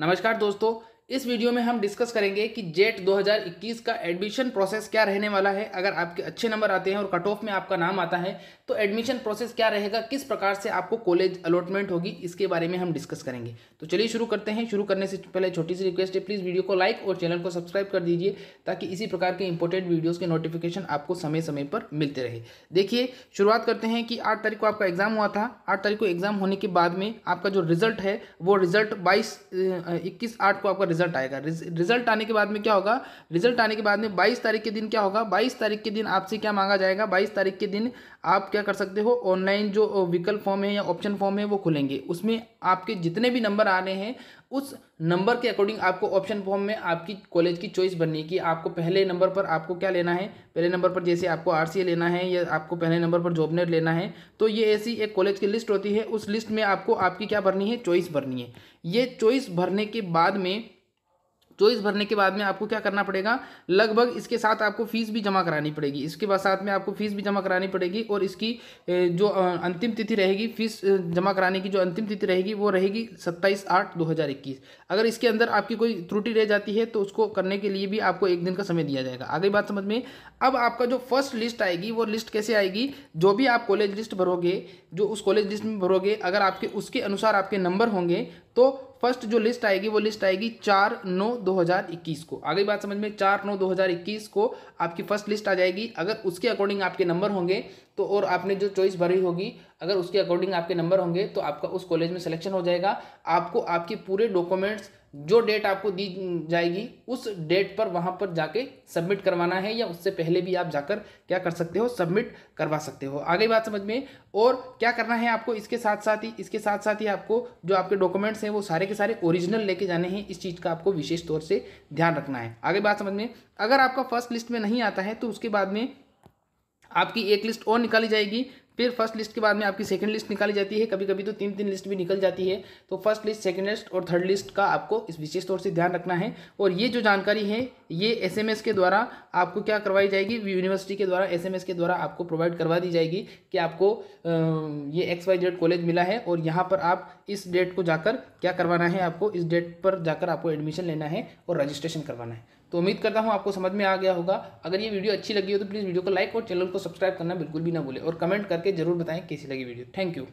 नमस्कार दोस्तों इस वीडियो में हम डिस्कस करेंगे कि जेट 2021 का एडमिशन प्रोसेस क्या रहने वाला है अगर आपके अच्छे नंबर आते हैं और कट ऑफ में आपका नाम आता है तो एडमिशन प्रोसेस क्या रहेगा किस प्रकार से आपको कॉलेज अलॉटमेंट होगी इसके बारे में हम डिस्कस करेंगे तो चलिए शुरू करते हैं शुरू करने से पहले छोटी सी रिक्वेस्ट है प्लीज़ वीडियो को लाइक और चैनल को सब्सक्राइब कर दीजिए ताकि इसी प्रकार के इंपॉर्टेंट वीडियोज़ के नोटिफिकेशन आपको समय समय पर मिलते रहे देखिए शुरुआत करते हैं कि आठ तारीख को आपका एग्ज़ाम हुआ था आठ तारीख को एग्ज़ाम होने के बाद में आपका जो रिजल्ट है वो रिजल्ट बाईस इक्कीस आठ को आपका रिजल्ट रिजल्ट आएगा रिजल्ट आने के बाद में क्या होगा रिजल्ट आने के बाद में बाईस तारीख के दिन क्या होगा बाईस तारीख के दिन आपसे क्या मांगा जाएगा बाईस तारीख के दिन आप क्या कर सकते हो ऑनलाइन जो विकल्प फॉर्म है या ऑप्शन फॉर्म है वो खुलेंगे उसमें आपके जितने भी नंबर आ रहे हैं उस नंबर के अकॉर्डिंग आपको ऑप्शन फॉर्म में आपकी कॉलेज की चॉइस बननी कि आपको पहले नंबर पर आपको क्या लेना है पहले नंबर पर जैसे आपको आर लेना है या आपको पहले नंबर पर जॉब नेट लेना है तो ये ऐसी एक कॉलेज की लिस्ट होती है उस लिस्ट में आपको आपकी क्या भरनी है चॉइस भरनी है ये चॉइस भरने के बाद में चॉइस भरने के बाद में आपको क्या करना पड़ेगा लगभग इसके साथ आपको फीस भी जमा करानी पड़ेगी इसके बाद साथ में आपको फीस भी जमा करानी पड़ेगी और इसकी जो अंतिम तिथि रहेगी फीस जमा कराने की जो अंतिम तिथि रहेगी वो रहेगी सत्ताईस आठ दो हज़ार इक्कीस अगर इसके अंदर आपकी कोई त्रुटि रह जाती है तो उसको करने के लिए भी आपको एक दिन का समय दिया जाएगा आगे बात समझ में अब आपका जो फर्स्ट लिस्ट आएगी वो लिस्ट कैसे आएगी जो भी आप कॉलेज लिस्ट भरोगे जो उस कॉलेज लिस्ट में भरोगे अगर आपके उसके अनुसार आपके नंबर होंगे तो फर्स्ट जो लिस्ट आएगी वो लिस्ट आएगी चार नौ दो हज़ार इक्कीस को आगे बात समझ में चार नौ दो हज़ार इक्कीस को आपकी फर्स्ट लिस्ट आ जाएगी अगर उसके अकॉर्डिंग आपके नंबर होंगे तो और आपने जो चॉइस भरी होगी अगर उसके अकॉर्डिंग आपके नंबर होंगे तो आपका उस कॉलेज में सिलेक्शन हो जाएगा आपको आपके पूरे डॉक्यूमेंट्स जो डेट आपको दी जाएगी उस डेट पर वहाँ पर जाके सबमिट करवाना है या उससे पहले भी आप जाकर क्या कर सकते हो सबमिट करवा सकते हो आगे बात समझ में और क्या करना है आपको इसके साथ साथ ही इसके साथ साथ ही आपको जो आपके डॉक्यूमेंट्स हैं वो सारे के सारे ओरिजिनल लेके जाने हैं इस चीज़ का आपको विशेष तौर से ध्यान रखना है आगे बात समझ में अगर आपका फर्स्ट लिस्ट में नहीं आता है तो उसके बाद में आपकी एक लिस्ट और निकाली जाएगी फिर फर्स्ट लिस्ट के बाद में आपकी सेकंड लिस्ट निकाली जाती है कभी कभी तो तीन तीन लिस्ट भी निकल जाती है तो फर्स्ट लिस्ट सेकंड लिस्ट और थर्ड लिस्ट का आपको इस विशेष तौर से ध्यान रखना है और ये जो जानकारी है ये एसएमएस के द्वारा आपको क्या करवाई जाएगी यूनिवर्सिटी के द्वारा एस के द्वारा आपको प्रोवाइड करवा दी जाएगी कि आपको ये एक्स वाई जेड कॉलेज मिला है और यहाँ पर आप इस डेट को जाकर क्या करवाना है आपको इस डेट पर जाकर आपको एडमिशन लेना है और रजिस्ट्रेशन करवाना है तो उम्मीद करता हूँ आपको समझ में आ गया होगा अगर ये वीडियो अच्छी लगी हो तो प्लीज़ वीडियो को लाइक और चैनल को सब्सक्राइब करना बिल्कुल भी ना भूले और कमेंट करके जरूर बताएं कैसी लगी वीडियो थैंक यू